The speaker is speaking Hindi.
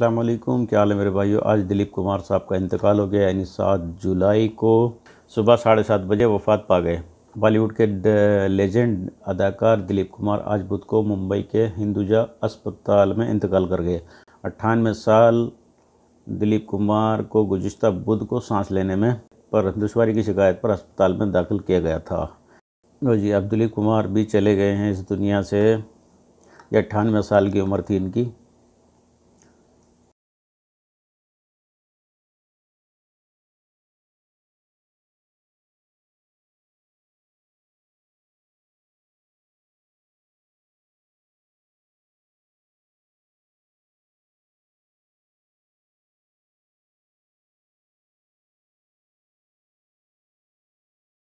अल्लाम क्या हाल है मेरे भाइयों आज दिलीप कुमार साहब का इंतकाल हो गया यानी सात जुलाई को सुबह साढ़े सात बजे वफात पा गए बॉलीवुड के लेजेंड अदाकार दिलीप कुमार आज बुध को मुंबई के हिंदुजा अस्पताल में इंतकाल कर गए अट्ठानवे साल दिलीप कुमार को गुजशत बुध को सांस लेने में पर दुशारी की शिकायत पर अस्पताल में दाखिल किया गया था जी अब दिलीप कुमार भी चले गए हैं इस दुनिया से ये अट्ठानवे साल की उम्र थी इनकी